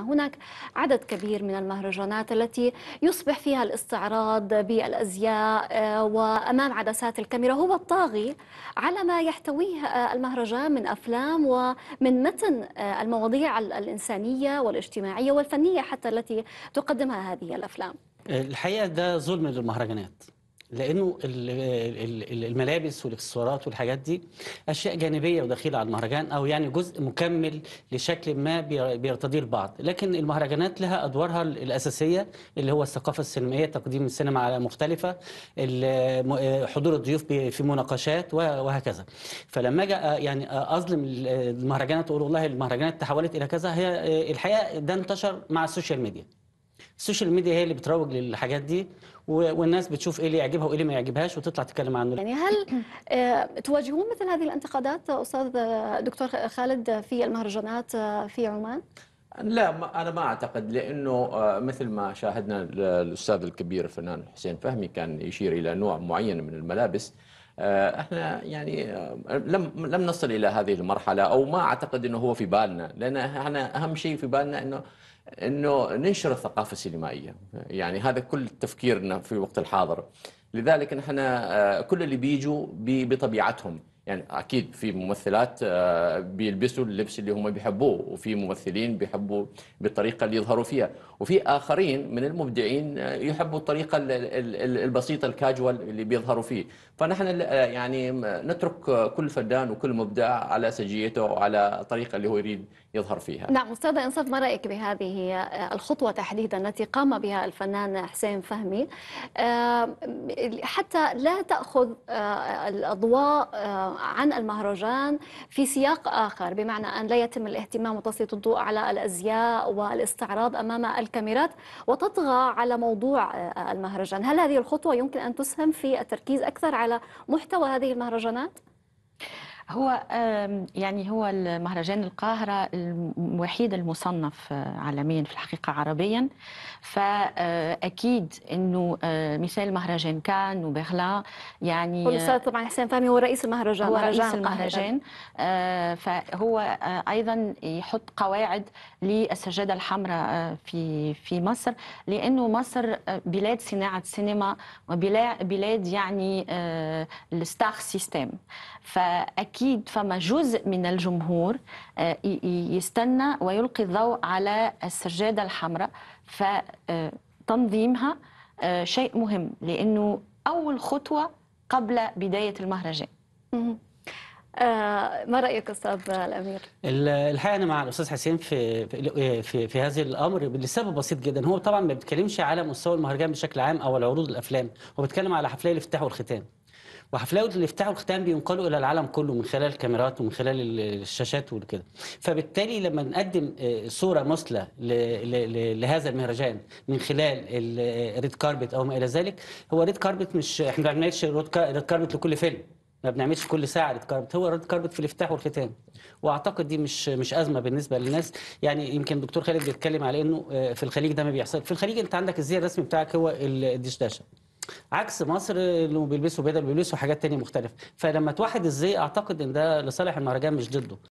هناك عدد كبير من المهرجانات التي يصبح فيها الاستعراض بالازياء آه، وامام عدسات الكاميرا هو الطاغي على ما يحتويه آه، المهرجان من افلام ومن متن آه، المواضيع الانسانيه والاجتماعيه والفنيه حتى التي تقدمها هذه الافلام. الحقيقه ده ظلم للمهرجانات. لانه الملابس والاكسسوارات والحاجات دي اشياء جانبيه ودخيله على المهرجان او يعني جزء مكمل لشكل ما بيرتضيه البعض لكن المهرجانات لها ادوارها الاساسيه اللي هو الثقافه السينمائيه تقديم السينما على مختلفه حضور الضيوف في مناقشات وهكذا فلما اجي يعني اظلم المهرجانات اقول والله المهرجانات تحولت الى كذا هي الحقيقه ده انتشر مع السوشيال ميديا السوشيال ميديا هي اللي بتروج للحاجات دي والناس بتشوف ايه اللي يعجبها وايه اللي ما يعجبهاش وتطلع تتكلم عنه يعني هل آه، تواجهون مثل هذه الانتقادات استاذ آه، دكتور خالد آه، في المهرجانات في عمان لا ما انا ما اعتقد لانه مثل ما شاهدنا الاستاذ الكبير الفنان حسين فهمي كان يشير الى نوع معين من الملابس احنا يعني لم لم نصل الى هذه المرحله او ما اعتقد انه هو في بالنا لان احنا اهم شيء في بالنا انه انه ننشر الثقافه السينمائيه يعني هذا كل تفكيرنا في الوقت الحاضر لذلك نحن آه، كل اللي بيجوا بطبيعتهم يعني اكيد في ممثلات آه، بيلبسوا اللبس اللي هم بيحبوه وفي ممثلين بيحبوا بالطريقه اللي يظهروا فيها وفي اخرين من المبدعين آه، يحبوا الطريقه البسيطه الكاجوال اللي بيظهروا فيه فنحن آه، يعني نترك كل فنان وكل مبدع على سجيته وعلى الطريقه اللي هو يريد يظهر فيها نعم استاذ انصاف ما رايك بهذه الخطوه تحديدا التي قام بها الفنان حسين فهمي حتى لا تاخذ الاضواء عن المهرجان في سياق آخر بمعنى أن لا يتم الاهتمام وتسليط الضوء على الأزياء والاستعراض أمام الكاميرات وتطغى على موضوع آه، المهرجان هل هذه الخطوة يمكن أن تسهم في التركيز أكثر على محتوى هذه المهرجانات؟ هو يعني هو المهرجان القاهرة الوحيد المصنف آه، عالميا في الحقيقة عربيا فأكيد آه، أنه آه، مثال مهرجان كان وبرلين يعني هو طبعا حسين فهمي هو رئيس المهرجان هو رئيس المهرجان فهو أيضا يحط قواعد للسجادة الحمراء في في مصر لأنه مصر بلاد صناعة سينما وبلاد يعني الستار سيستم فأكيد اكيد فما جزء من الجمهور آه، يستنى ويلقي الضوء على السجاده الحمراء فتنظيمها آه، آه، شيء مهم لانه اول خطوه قبل بدايه المهرجان. ما رايك استاذ الامير؟ الحقيقه انا مع الاستاذ حسين في في في هذا الامر لسبب بسيط جدا هو طبعا ما بيتكلمش على مستوى المهرجان بشكل عام او العروض الافلام هو بيتكلم على حفلات الافتتاح والختام. وحفلات الافتتاح والختام بينقلوا الى العالم كله من خلال الكاميرات ومن خلال الشاشات وكده فبالتالي لما نقدم آه، صوره مثلى لهذا المهرجان من خلال الريد كاربت آه، او ما الى ذلك هو ريد كاربت مش احنا ما بنعملش ريد كاربت لكل فيلم ما بنعملش كل ساعه ريد كاربت هو ريد كاربت في الافتتاح والختام واعتقد دي مش مش ازمه بالنسبه للناس يعني يمكن دكتور خالد بيتكلم على انه آه، في الخليج ده ما بيحصل في الخليج انت عندك الزي الرسمي بتاعك هو الدشداشه عكس مصر اللي بيلبسوا بدل بيلبسوا حاجات تانية مختلفة فلما توحد الزي أعتقد إن ده لصالح المهرجان مش ضده